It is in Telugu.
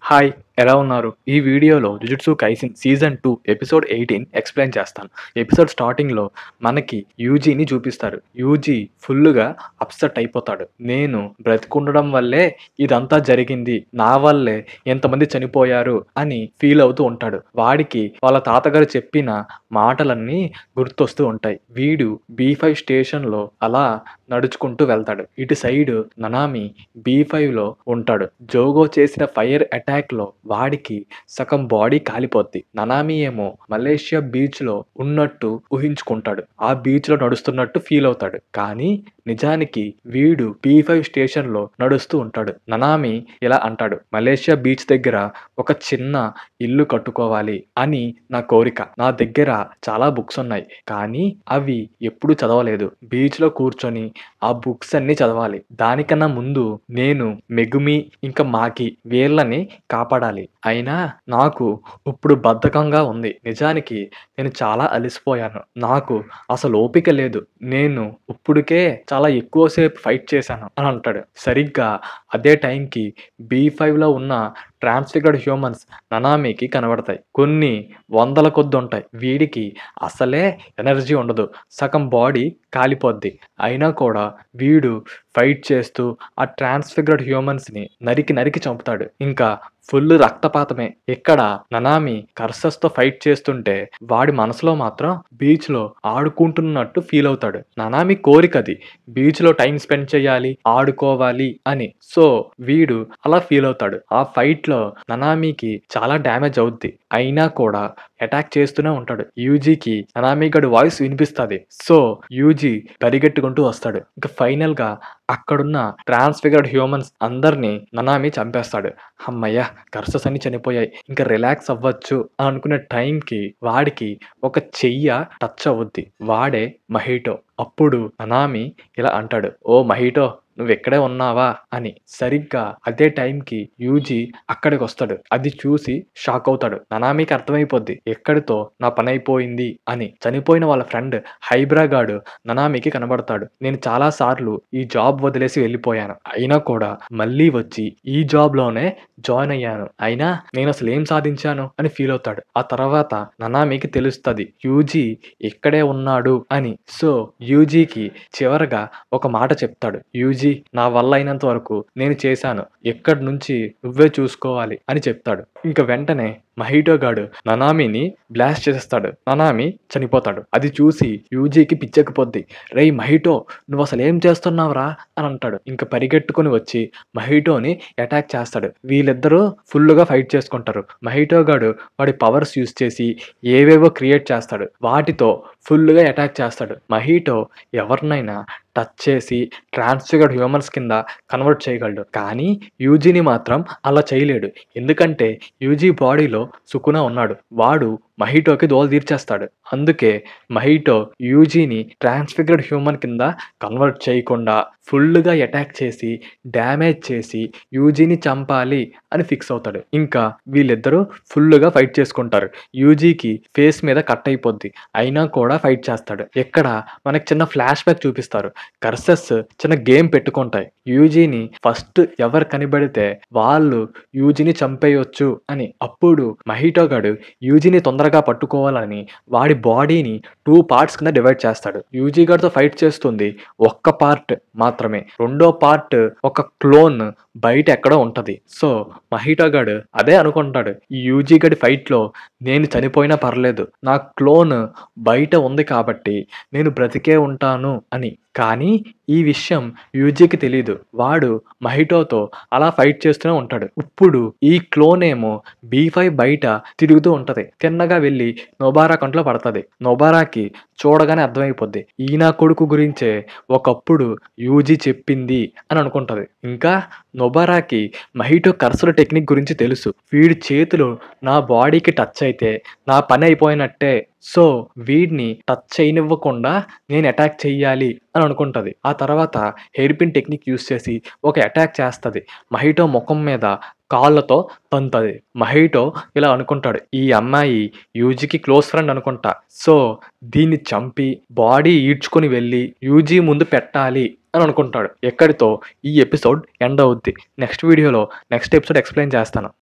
Hi ఎలా ఉన్నారు ఈ వీడియోలో Jujutsu Kaisen season two episode eighteen explain చేస్తాను ఎపిసోడ్ స్టార్టింగ్లో మనకి యూజీని చూపిస్తారు యూజీ ఫుల్గా అప్సెట్ అయిపోతాడు నేను బ్రతికుండడం వల్లే ఇదంతా జరిగింది నా వల్లే ఎంతమంది చనిపోయారు అని ఫీల్ అవుతూ ఉంటాడు వాడికి వాళ్ళ తాతగారు చెప్పిన మాటలన్నీ గుర్తొస్తూ ఉంటాయి వీడు బీ ఫైవ్ స్టేషన్లో అలా నడుచుకుంటూ వెళ్తాడు ఇటు సైడ్ ననామి బీ ఫైవ్లో ఉంటాడు జోగో చేసిన ఫైర్ అటాక్లో వాడికి సగం బాడీ కాలిపోద్ది ననామి ఏమో మలేషియా బీచ్లో ఉన్నట్టు ఊహించుకుంటాడు ఆ బీచ్లో నడుస్తున్నట్టు ఫీల్ అవుతాడు కానీ నిజానికి వీడు బీ ఫైవ్ స్టేషన్లో నడుస్తూ ఉంటాడు ననామి ఇలా అంటాడు మలేషియా బీచ్ దగ్గర ఒక చిన్న ఇల్లు కట్టుకోవాలి అని నా కోరిక నా దగ్గర చాలా బుక్స్ ఉన్నాయి కానీ అవి ఎప్పుడు చదవలేదు బీచ్లో కూర్చొని ఆ బుక్స్ అన్ని చదవాలి దానికన్నా ముందు నేను మెగుమి ఇంకా మాకి వీళ్ళని కాపాడాలి చేయాలి అయినా నాకు ఇప్పుడు బద్ధకంగా ఉంది నిజానికి నేను చాలా అలసిపోయాను నాకు అసలు ఓపిక లేదు నేను ఇప్పుడుకే చాలా ఎక్కువసేపు ఫైట్ చేశాను అని అంటాడు సరిగ్గా అదే టైంకి బీ ఫైవ్లో ఉన్న ట్రాన్స్ఫిగర్డ్ హ్యూమన్స్ ననామీకి కనబడతాయి కొన్ని వందల కొద్ది ఉంటాయి వీడికి అసలే ఎనర్జీ ఉండదు సగం బాడీ కాలిపోద్ది అయినా కూడా వీడు ఫైట్ చేస్తూ ఆ ట్రాన్స్ఫిగర్డ్ హ్యూమన్స్ని నరికి నరికి చంపుతాడు ఇంకా ఫుల్ రక్తపాతమే ఇక్కడ ననామి కర్సస్తో ఫైట్ చేస్తుంటే వాడి మనసులో మాత్రం బీచ్లో ఆడుకుంటున్నట్టు ఫీల్ అవుతాడు ననామి కోరికది బీచ్లో టైం స్పెండ్ చేయాలి ఆడుకోవాలి అని సో వీడు అలా ఫీల్ అవుతాడు ఆ ఫైట్లో ననామికి చాలా డ్యామేజ్ అవుద్ది అయినా కూడా అటాక్ చేస్తూనే ఉంటాడు యూజీకి ననామి గడి వాయిస్ వినిపిస్తుంది సో యూజీ గురించి పరిగెట్టుకుంటూ వస్తాడు ఇక ఫైనల్గా అక్కడున్న ట్రాన్స్ఫిగర్డ్ హ్యూమన్స్ అందరినీ ననామి చంపేస్తాడు అమ్మయ్య కర్సస్ అన్ని చనిపోయాయి ఇంకా రిలాక్స్ అవ్వచ్చు అని అనుకునే టైంకి వాడికి ఒక చెయ్య టచ్ అవుద్ది వాడే మహీటో అప్పుడు అనామి ఇలా అంటాడు ఓ మహీటో నువ్వు ఇక్కడే ఉన్నావా అని సరిగ్గా అదే టైంకి యూజీ అక్కడికి వస్తాడు అది చూసి షాక్ అవుతాడు ననామీకి అర్థమైపోద్ది ఎక్కడితో నా పని అయిపోయింది అని చనిపోయిన వాళ్ళ ఫ్రెండ్ హైబ్రాగాడు ననామికి కనబడతాడు నేను చాలా సార్లు ఈ జాబ్ వదిలేసి వెళ్ళిపోయాను అయినా కూడా మళ్ళీ వచ్చి ఈ జాబ్ లోనే జాయిన్ అయ్యాను అయినా నేను అసలు ఏం సాధించాను అని ఫీల్ అవుతాడు ఆ తర్వాత ననామికి తెలుస్తుంది యూజీ ఇక్కడే ఉన్నాడు అని సో యూజీకి చివరగా ఒక మాట చెప్తాడు యూజీ బుజ్జి నా వల్ల అయినంత వరకు నేను చేశాను ఎక్కడి నుంచి నువ్వే చూసుకోవాలి అని చెప్తాడు ఇంకా వెంటనే మహిటో గాడు ననామిని బ్లాస్ట్ చేసేస్తాడు ననామి చనిపోతాడు అది చూసి యూజీకి పిచ్చకపోద్ది రే మహిటో నువ్వు అసలు ఏం చేస్తున్నావురా అని అంటాడు ఇంకా పరిగెట్టుకుని వచ్చి మహిటోని అటాక్ చేస్తాడు వీళ్ళిద్దరూ ఫుల్గా ఫైట్ చేసుకుంటారు మహిటోగాడు గాడు వాడి పవర్స్ యూజ్ చేసి ఏవేవో క్రియేట్ చేస్తాడు వాటితో ఫుల్గా అటాక్ చేస్తాడు మహిటో ఎవరినైనా టచ్ చేసి ట్రాన్స్ఫిగర్డ్ హ్యూమన్స్ కింద కన్వర్ట్ చేయగలడు కానీ యూజీని మాత్రం అలా చేయలేడు ఎందుకంటే యూజీ బాడీలో సుకున ఉన్నాడు వాడు మహీటోకి దోలు తీర్చేస్తాడు అందుకే మహీటో యూజీని ట్రాన్స్ఫిగర్డ్ హ్యూమన్ కింద కన్వర్ట్ చేయకుండా ఫుల్గా అటాక్ చేసి డ్యామేజ్ చేసి యూజీని చంపాలి అని ఫిక్స్ అవుతాడు ఇంకా వీళ్ళిద్దరూ ఫుల్గా ఫైట్ చేసుకుంటారు యూజీకి ఫేస్ మీద కట్ అయిపోద్ది అయినా కూడా ఫైట్ చేస్తాడు ఇక్కడ మనకి చిన్న ఫ్లాష్ బ్యాక్ చూపిస్తారు కర్సెస్ చిన్న గేమ్ పెట్టుకుంటాయి యూజీని ఫస్ట్ ఎవరు కనిపెడితే వాళ్ళు యూజీని చంపేయొచ్చు అని అప్పుడు మహిటోగాడు యూజీని తొందరగా పట్టుకోవాలని వాడి బాడీని టూ పార్ట్స్ కింద డివైడ్ చేస్తాడు యూజీ గారితో ఫైట్ చేస్తుంది ఒక్క పార్ట్ మా మాత్రమే రెండో పార్ట్ ఒక క్లోన్ బయట ఎక్కడో ఉంటుంది సో మహిటా గాడు అదే అనుకుంటాడు ఈ యూజీ గడి ఫైట్లో నేను చనిపోయినా పర్లేదు నా క్లోన్ బయట ఉంది కాబట్టి నేను బ్రతికే ఉంటాను అని కానీ ఈ విషయం యూజీకి తెలియదు వాడు మహిటోతో అలా ఫైట్ చేస్తూనే ఉంటాడు ఇప్పుడు ఈ క్లోన్ ఏమో బీ ఫైవ్ బయట తిరుగుతూ ఉంటది తిన్నగా వెళ్ళి నోబారా కంట్లో పడుతుంది నోబారాకి చూడగానే అర్థమైపోద్ది ఈయన కొడుకు గురించే ఒకప్పుడు యూజీ చెప్పింది అని అనుకుంటది ఇంకా నొబారాకి మహిటో కర్సుల టెక్నిక్ గురించి తెలుసు వీడి చేతులు నా బాడీకి టచ్ అయితే నా పని అయిపోయినట్టే సో వీడిని టచ్ చేయనివ్వకుండా నేను అటాక్ చేయాలి అని అనుకుంటుంది ఆ తర్వాత హెయిర్ పిన్ టెక్నిక్ యూస్ చేసి ఒక అటాక్ చేస్తుంది మహిటో ముఖం మీద కాళ్ళతో తంతది మహిటో ఇలా అనుకుంటాడు ఈ అమ్మాయి యూజీకి క్లోజ్ ఫ్రెండ్ అనుకుంటా సో దీన్ని చంపి బాడీ ఈడ్చుకొని వెళ్ళి యూజీ ముందు పెట్టాలి అని అనుకుంటాడు ఎక్కడితో ఈ ఎపిసోడ్ ఎండ్ అవుద్ది నెక్స్ట్ వీడియోలో నెక్స్ట్ ఎపిసోడ్ ఎక్స్ప్లెయిన్ చేస్తాను